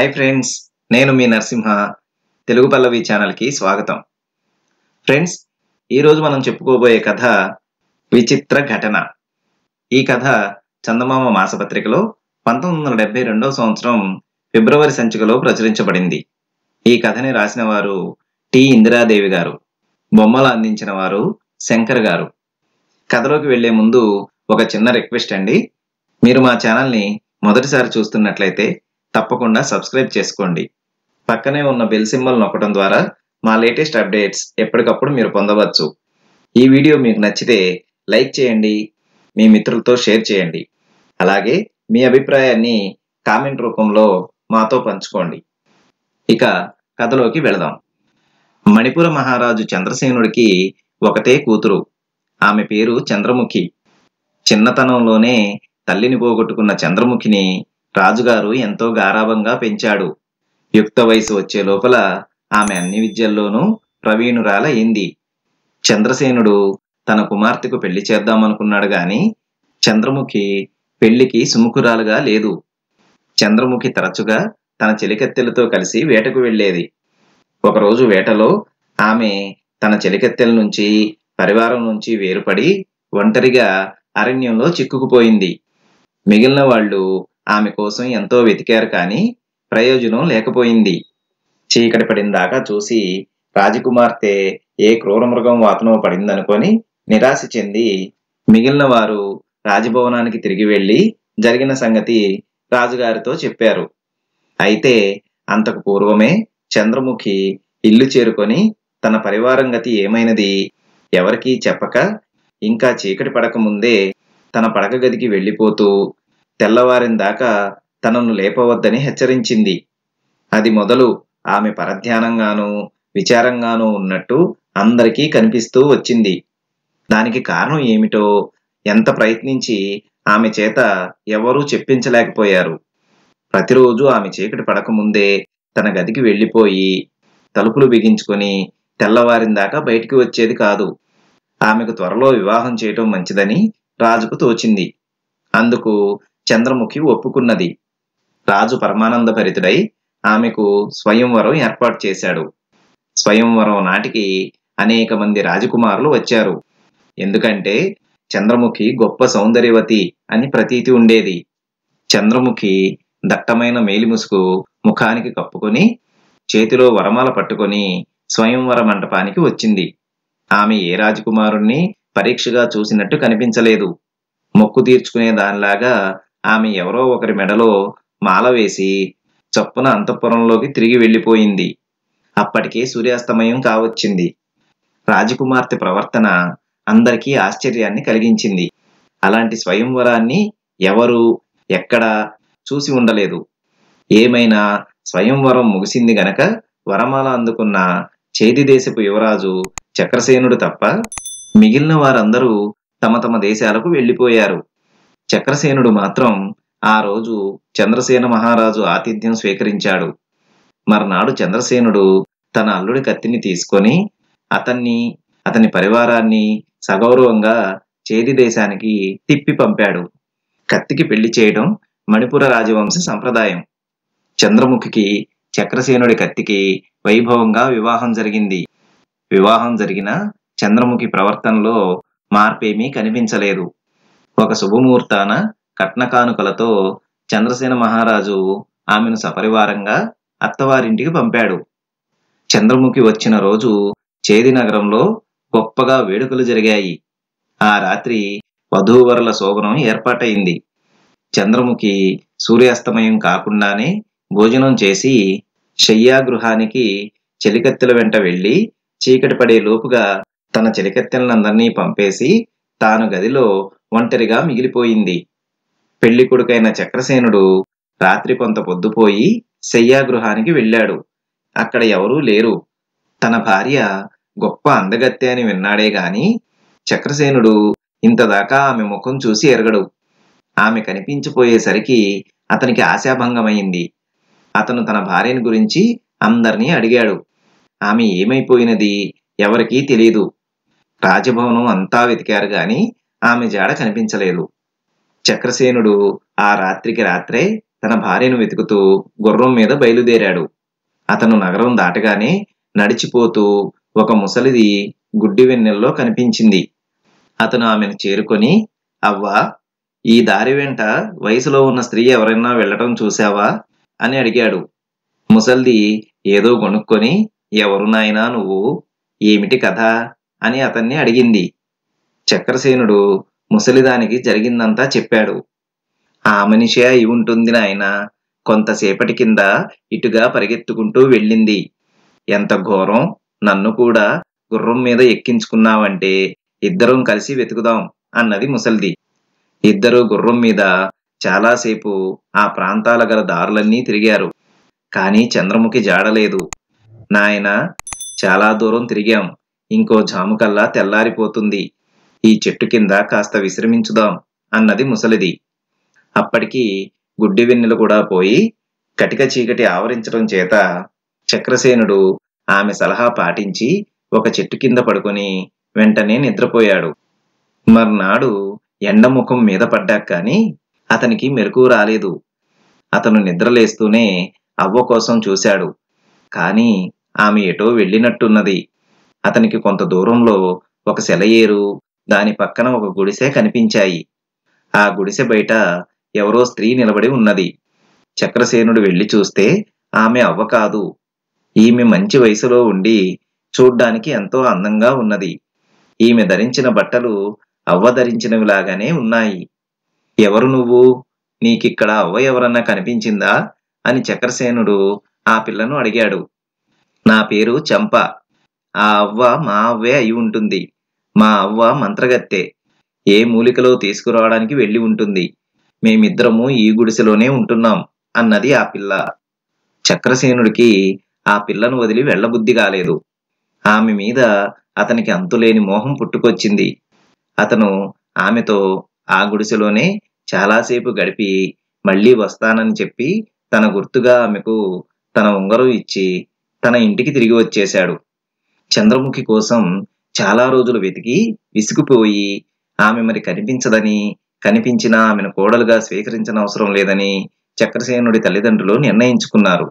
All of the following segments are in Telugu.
హాయ్ ఫ్రెండ్స్ నేను మీ నరసింహ తెలుగు పల్లవి ఛానల్కి స్వాగతం ఫ్రెండ్స్ ఈరోజు మనం చెప్పుకోబోయే కథ విచిత్ర ఘటన ఈ కథ చందమామ మాసపత్రికలో పంతొమ్మిది వందల డెబ్బై రెండవ సంవత్సరం ఫిబ్రవరి సంచికలో ప్రచురించబడింది ఈ కథని రాసిన వారు టి ఇందిరాదేవి గారు బొమ్మలు అందించిన వారు శంకర్ గారు కథలోకి వెళ్లే ముందు ఒక చిన్న రిక్వెస్ట్ అండి మీరు మా ఛానల్ని మొదటిసారి చూస్తున్నట్లయితే తప్పకుండా సబ్స్క్రైబ్ చేసుకోండి పక్కనే ఉన్న బెల్ సింబల్ నొక్కడం ద్వారా మా లేటెస్ట్ అప్డేట్స్ ఎప్పటికప్పుడు మీరు పొందవచ్చు ఈ వీడియో మీకు నచ్చితే లైక్ చేయండి మీ మిత్రులతో షేర్ చేయండి అలాగే మీ అభిప్రాయాన్ని కామెంట్ రూపంలో మాతో పంచుకోండి ఇక కథలోకి వెళదాం మణిపుర మహారాజు చంద్రసేనుడికి ఒకతే కూతురు ఆమె పేరు చంద్రముఖి చిన్నతనంలోనే తల్లిని పోగొట్టుకున్న చంద్రముఖిని రాజుగారు ఎంతో గారాభంగా పెంచాడు యుక్త వయసు వచ్చే లోపల ఆమె అన్ని విద్యల్లోనూ ప్రవీణురాలయ్యింది చంద్రసేనుడు తన కుమార్తెకు పెళ్లి చేద్దామనుకున్నాడు గాని చంద్రముఖి పెళ్లికి సుముఖురాలుగా లేదు చంద్రముఖి తరచుగా తన చెలికత్తెలతో కలిసి వేటకు వెళ్ళేది ఒకరోజు వేటలో ఆమె తన చెలికత్తెల నుంచి పరివారం నుంచి వేరుపడి ఒంటరిగా అరణ్యంలో చిక్కుకుపోయింది మిగిలిన వాళ్ళు ఆమె కోసం ఎంతో వెతికారు కానీ ప్రయోజనం లేకపోయింది చీకటి పడిందాకా చూసి రాజకుమార్తె ఏ క్రూరమృగం వాతనో పడిందనుకొని నిరాశ చెంది మిగిలిన వారు రాజభవనానికి తిరిగి వెళ్ళి జరిగిన సంగతి రాజుగారితో చెప్పారు అయితే అంతకు పూర్వమే చంద్రముఖి ఇల్లు చేరుకొని తన పరివారం గతి ఏమైనది ఎవరికీ చెప్పక ఇంకా చీకటి పడకముందే తన పడక గదికి వెళ్ళిపోతూ తెల్లవారిన దాకా తనను లేపవద్దని హెచ్చరించింది అది మొదలు ఆమె పరధ్యానంగానూ విచారంగానూ ఉన్నట్టు అందరికీ కనిపిస్తూ వచ్చింది దానికి కారణం ఏమిటో ఎంత ప్రయత్నించి ఆమె చేత ఎవరూ చెప్పించలేకపోయారు ప్రతిరోజు ఆమె చీకటి పడకముందే తన గదికి వెళ్ళిపోయి తలుపులు బిగించుకొని తెల్లవారిన దాకా బయటికి వచ్చేది కాదు ఆమెకు త్వరలో వివాహం చేయటం మంచిదని రాజుకు తోచింది అందుకు చంద్రముఖి ఒప్పుకున్నది రాజు పరమానంద భరితుడై ఆమెకు స్వయంవరం ఏర్పాటు చేశాడు స్వయంవరం నాటికి అనేక మంది రాజకుమారులు వచ్చారు ఎందుకంటే చంద్రముఖి గొప్ప సౌందర్యవతి అని ప్రతీతి ఉండేది చంద్రముఖి దట్టమైన మేలిముసుకు ముఖానికి కప్పుకొని చేతిలో వరమాల పట్టుకొని స్వయంవర మంటపానికి వచ్చింది ఆమె ఏ రాజకుమారుణ్ణి పరీక్షగా చూసినట్టు కనిపించలేదు మొక్కు తీర్చుకునే దానిలాగా ఆమె ఎవరో ఒకరి మెడలో మాల వేసి చప్పున అంతఃపురంలోకి తిరిగి వెళ్ళిపోయింది అప్పటికే సూర్యాస్తమయం కావచ్చింది రాజకుమార్తె ప్రవర్తన అందరికీ ఆశ్చర్యాన్ని కలిగించింది అలాంటి స్వయంవరాన్ని ఎవరు ఎక్కడ చూసి ఉండలేదు ఏమైనా స్వయంవరం ముగిసింది గనక వరమాల అందుకున్న చేతి దేశపు యువరాజు చక్రసేనుడు తప్ప మిగిలిన వారందరూ తమ తమ దేశాలకు వెళ్ళిపోయారు చక్రసేనుడు మాత్రం ఆ రోజు చంద్రసేన మహారాజు ఆతిథ్యం స్వీకరించాడు మర్నాడు చంద్రసేనుడు తన అల్లుడి కత్తిని తీసుకొని అతన్ని అతని పరివారాన్ని సగౌరవంగా చేది దేశానికి తిప్పి పంపాడు కత్తికి పెళ్లి చేయడం మణిపుర రాజవంశ సంప్రదాయం చంద్రముఖికి చక్రసేనుడి కత్తికి వైభవంగా వివాహం జరిగింది వివాహం జరిగిన చంద్రముఖి ప్రవర్తనలో మార్పేమీ కనిపించలేదు ఒక శుభముహూర్తాన కట్న కానుకలతో చంద్రసేన మహారాజు ఆమెను సపరివారంగా అత్తవారింటికి పంపాడు చంద్రముఖి వచ్చిన రోజు చేది నగరంలో గొప్పగా వేడుకలు జరిగాయి ఆ రాత్రి వధూవరుల శోభనం ఏర్పాటైంది చంద్రముఖి సూర్యాస్తమయం కాకుండానే భోజనం చేసి శయ్యాగృహానికి చెలికత్తెల వెంట వెళ్ళి చీకటి పడే లోపుగా తన చెలికత్తెలందరినీ పంపేసి తాను గదిలో ఒంటరిగా మిగిలిపోయింది పెళ్లి కొడుకైన చక్రసేనుడు రాత్రి కొంత పొద్దుపోయి శయ్యాగృహానికి వెళ్ళాడు అక్కడ ఎవరూ లేరు తన భార్య గొప్ప అందగత్తె అని విన్నాడే గాని చక్రసేనుడు ఇంతదాకా ఆమె ముఖం చూసి ఎరగడు ఆమె కనిపించిపోయేసరికి అతనికి ఆశాభంగమైంది అతను తన భార్యని గురించి అందరినీ అడిగాడు ఆమె ఏమైపోయినది ఎవరికీ తెలియదు రాజభవనం అంతా వెతికారు కానీ ఆమె జాడ కనిపించలేదు చక్రసేనుడు ఆ రాత్రికి రాత్రే తన భార్యను వెతుకుతూ గుర్రం మీద బయలుదేరాడు అతను నగరం దాటగానే నడిచిపోతూ ఒక ముసలిది గుడ్డి వెన్నెల్లో కనిపించింది అతను ఆమెను చేరుకొని అవ్వా ఈ దారి వెంట వయసులో ఉన్న స్త్రీ ఎవరైనా వెళ్ళటం చూశావా అని అడిగాడు ముసల్ది ఏదో కొనుక్కొని ఎవరునాయినా నువ్వు ఏమిటి కథ అని అతన్ని అడిగింది చక్రసేనుడు ముసలిదానికి జరిగిందంతా చెప్పాడు ఆ మనిషే అయి ఉంటుంది నాయన కొంతసేపటి కింద ఇటుగా పరిగెత్తుకుంటూ వెళ్ళింది ఎంత ఘోరం నన్ను కూడా గుర్రం మీద ఎక్కించుకున్నావంటే ఇద్దరం కలిసి వెతుకుదాం అన్నది ముసల్ది ఇద్దరు గుర్రం మీద చాలాసేపు ఆ ప్రాంతాల గల దారులన్నీ తిరిగారు కానీ చంద్రముఖి జాడలేదు నాయన చాలా దూరం తిరిగాం ఇంకో జాముకల్లా తెల్లారిపోతుంది ఈ చెట్టు కింద కాస్త విశ్రమించుదాం అన్నది ముసలిది అప్పటికి గుడ్డి వెన్నెలు కూడా పోయి కటిక చీకటి ఆవరించడం చేత చక్రసేనుడు ఆమె సలహా పాటించి ఒక చెట్టు కింద పడుకొని వెంటనే నిద్రపోయాడు మర్నాడు ఎండముఖం మీద పడ్డాక కానీ అతనికి మెరుకు రాలేదు అతను నిద్రలేస్తూనే అవ్వ కోసం చూశాడు కానీ ఆమె ఎటో వెళ్ళినట్టున్నది అతనికి కొంత దూరంలో ఒక సెలయేరు దాని పక్కన ఒక గుడిసె కనిపించాయి ఆ గుడిసె బయట ఎవరో స్త్రీ నిలబడి ఉన్నది చక్రసేనుడు వెళ్లి చూస్తే ఆమె అవ్వ కాదు ఈమె మంచి వయసులో ఉండి చూడ్డానికి ఎంతో అందంగా ఉన్నది ఈమె ధరించిన బట్టలు అవ్వ ధరించినవిలాగానే ఉన్నాయి ఎవరు నువ్వు నీకిక్కడ అవ్వ ఎవరన్నా కనిపించిందా అని చక్రసేనుడు ఆ పిల్లను అడిగాడు నా పేరు చంప ఆ అవ్వ మా అవ్వే అయి ఉంటుంది మా అవ్వ మంత్రగత్తె ఏ మూలికలో తీసుకురావడానికి వెళ్ళి ఉంటుంది మేమిద్దరము ఈ గుడిసెలోనే ఉంటున్నాం అన్నది ఆ పిల్ల చక్రసేనుడికి ఆ పిల్లను వదిలి వెళ్ళబుద్ధి కాలేదు ఆమె మీద అతనికి అంతులేని మోహం పుట్టుకొచ్చింది అతను ఆమెతో ఆ గుడిసెలోనే చాలాసేపు గడిపి మళ్ళీ వస్తానని చెప్పి తన గుర్తుగా ఆమెకు తన ఉంగరం ఇచ్చి తన ఇంటికి తిరిగి వచ్చేశాడు చంద్రముఖి కోసం చాలా రోజులు వెతికి విసుగుపోయి ఆమె మరి కనిపించదని కనిపించినా ఆమెను కోడలుగా స్వీకరించనవసరం లేదని చక్రసేనుడి తల్లిదండ్రులు నిర్ణయించుకున్నారు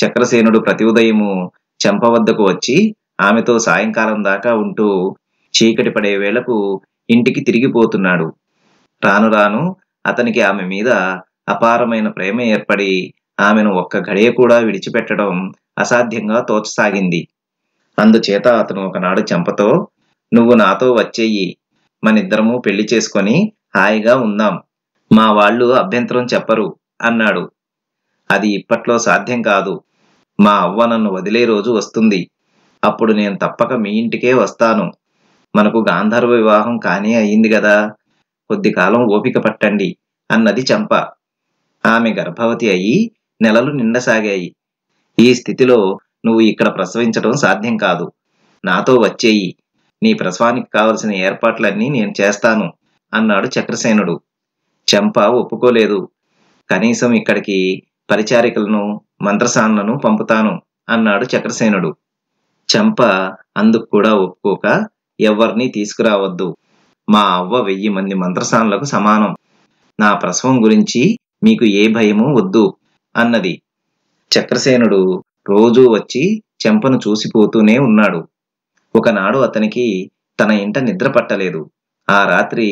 చక్రసేనుడు ప్రతి ఉదయము చెంప వద్దకు వచ్చి ఆమెతో సాయంకాలం దాకా ఉంటూ చీకటి పడే వేళకు ఇంటికి తిరిగిపోతున్నాడు రాను రాను అతనికి ఆమె మీద అపారమైన ప్రేమ ఏర్పడి ఆమెను ఒక్క ఘడియ కూడా విడిచిపెట్టడం అసాధ్యంగా తోచసాగింది అందుచేత అతను ఒకనాడు చెంపతో నువ్వు నాతో వచ్చేయి మనిద్దరము పెళ్లి చేసుకొని హాయిగా ఉందాం మా వాళ్ళు అభ్యంతరం చెప్పరు అన్నాడు అది ఇప్పట్లో సాధ్యం కాదు మా అవ్వ నన్ను వదిలే రోజు వస్తుంది అప్పుడు నేను తప్పక మీ ఇంటికే వస్తాను మనకు గాంధర్వ వివాహం కానే అయింది కదా కొద్ది కాలం ఓపిక పట్టండి అన్నది చంప ఆమె గర్భవతి అయి నెలలు నిండసాగాయి ఈ స్థితిలో నువ్వు ఇక్కడ ప్రసవించడం సాధ్యం కాదు నాతో వచ్చేయి నీ ప్రసవానికి కావలసిన ఏర్పాట్లన్నీ నేను చేస్తాను అన్నాడు చక్రసేనుడు చంప ఒప్పుకోలేదు కనీసం ఇక్కడికి పరిచారికలను మంత్రసాన్లను పంపుతాను అన్నాడు చక్రసేనుడు చెంప అందుకు కూడా ఒప్పుకోక ఎవరిని తీసుకురావద్దు మా అవ్వ వెయ్యి మంది మంత్రసానులకు సమానం నా ప్రసవం గురించి మీకు ఏ భయమూ వద్దు అన్నది చక్రసేనుడు రోజూ వచ్చి చెంపను చూసిపోతూనే ఉన్నాడు ఒకనాడు అతనికి తన ఇంట నిద్ర పట్టలేదు ఆ రాత్రి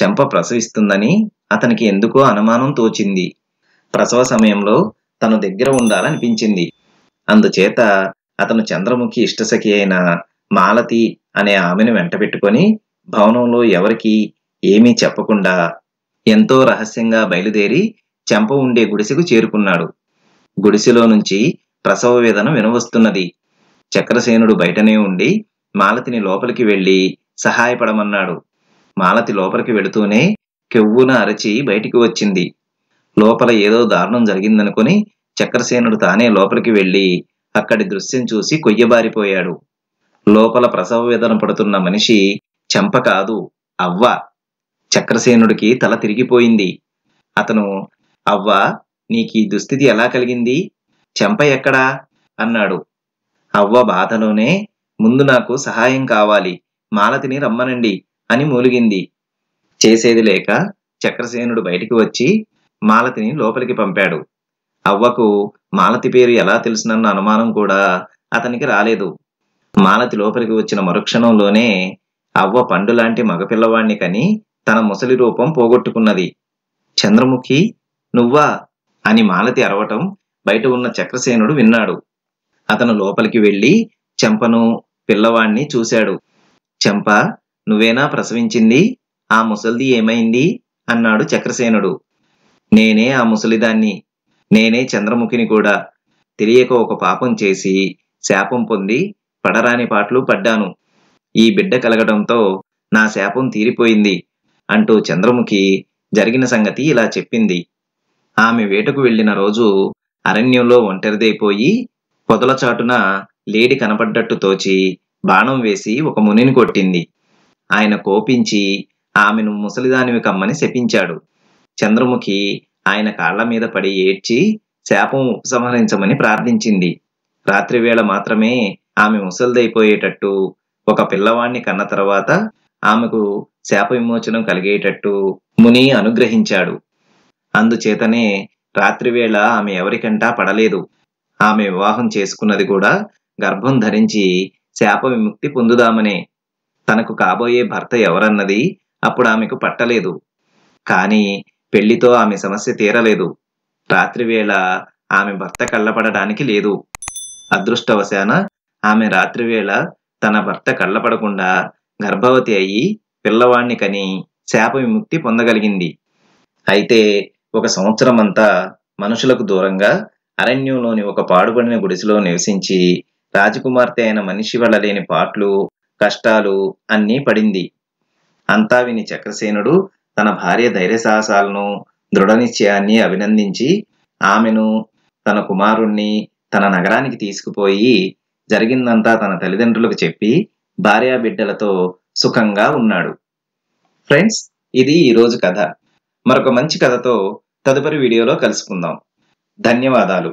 చెంప ప్రసవిస్తుందని అతనికి ఎందుకో అనుమానం తోచింది ప్రసవ సమయంలో తను దగ్గర ఉండాలనిపించింది అందుచేత అతను చంద్రముఖి ఇష్టసఖి అయిన మాలతి అనే ఆమెను వెంట పెట్టుకొని భవనంలో ఎవరికి ఏమీ చెప్పకుండా ఎంతో రహస్యంగా బయలుదేరి చెంప ఉండే గుడిసెకు చేరుకున్నాడు గుడిసెలో నుంచి ప్రసవ వేదన వినవస్తున్నది చక్రసేనుడు బయటనే ఉండి మాలతిని లోపలికి వెళ్ళి సహాయపడమన్నాడు మాలతి లోపలికి వెళుతూనే కెవ్వున అరచి బయటికి వచ్చింది లోపల ఏదో దారుణం జరిగిందనుకుని చక్రసేనుడు తానే లోపలికి వెళ్ళి అక్కడి దృశ్యం చూసి కొయ్యబారిపోయాడు లోపల ప్రసవ వేదన పడుతున్న మనిషి చెంప కాదు అవ్వ చక్రసేనుడికి తల తిరిగిపోయింది అతను అవ్వ నీకీ దుస్థితి ఎలా కలిగింది చెంప ఎక్కడా అన్నాడు అవ్వ బాధలోనే ముందు నాకు సహాయం కావాలి మాలతిని రమ్మనండి అని మూలిగింది చేసేది లేక చక్రసేనుడు బయటికి వచ్చి మాలతిని లోపలికి పంపాడు అవ్వకు మాలతి పేరు ఎలా తెలుసునన్న అనుమానం కూడా అతనికి రాలేదు మాలతి లోపలికి వచ్చిన మరుక్షణంలోనే అవ్వ పండు లాంటి మగపిల్లవాణ్ణి కని తన ముసలి రూపం పోగొట్టుకున్నది చంద్రముఖి నువ్వా అని మాలతి అరవటం బయట ఉన్న చక్రసేనుడు విన్నాడు అతను లోపలికి వెళ్ళి చెంపను పిల్లవాణ్ణి చూశాడు చెంప నువ్వేనా ప్రసవించింది ఆ ముసలిది ఏమైంది అన్నాడు చక్రసేనుడు నేనే ఆ ముసలిదాన్ని నేనే చంద్రముఖిని కూడా తెలియక ఒక పాపం చేసి శాపం పొంది పడరాని పాటలు పడ్డాను ఈ బిడ్డ కలగడంతో నా శాపం తీరిపోయింది అంటూ చంద్రముఖి జరిగిన సంగతి ఇలా చెప్పింది ఆమె వేటకు వెళ్లిన రోజు అరణ్యంలో ఒంటరిదైపోయి పొదల చాటున లేడి కనపడ్డట్టు తోచి బాణం వేసి ఒక మునిని కొట్టింది ఆయన కోపించి ఆమెను ముసలిదానివి కమ్మని శపించాడు చంద్రముఖి ఆయన కాళ్ల మీద పడి ఏడ్చి శాపం ఉపసంహరించమని ప్రార్థించింది రాత్రివేళ మాత్రమే ఆమె ముసలిదైపోయేటట్టు ఒక పిల్లవాణ్ణి కన్న తర్వాత ఆమెకు శాప విమోచనం కలిగేటట్టు ముని అనుగ్రహించాడు అందుచేతనే రాత్రివేళ ఆమె ఎవరికంటా పడలేదు ఆమె వివాహం చేసుకున్నది కూడా గర్భం ధరించి శాప విముక్తి పొందుదామనే తనకు కాబోయే భర్త ఎవరన్నది అప్పుడు ఆమెకు పట్టలేదు కానీ పెళ్లితో ఆమె సమస్య తీరలేదు రాత్రివేళ ఆమె భర్త కళ్ళపడడానికి లేదు అదృష్టవశాన ఆమె రాత్రివేళ తన భర్త కళ్ళపడకుండా గర్భవతి అయి పిల్లవాణ్ణి కని శాప విముక్తి పొందగలిగింది అయితే ఒక సంవత్సరం అంతా మనుషులకు దూరంగా అరణ్యంలోని ఒక పాడుబడిన గుడిసెలో నివసించి రాజకుమార్తె అయిన మనిషి వల్ల లేని పాటలు కష్టాలు అన్నీ పడింది అంతా విని చక్రసేనుడు తన భార్య ధైర్య సాహసాలను దృఢనిశ్చయాన్ని అభినందించి ఆమెను తన కుమారుణ్ణి తన నగరానికి తీసుకుపోయి జరిగిందంతా తన తల్లిదండ్రులకు చెప్పి భార్యా బిడ్డలతో సుఖంగా ఉన్నాడు ఫ్రెండ్స్ ఇది ఈరోజు కథ మరొక మంచి కథతో తదుపరి వీడియోలో కలుసుకుందాం ధన్యవాదాలు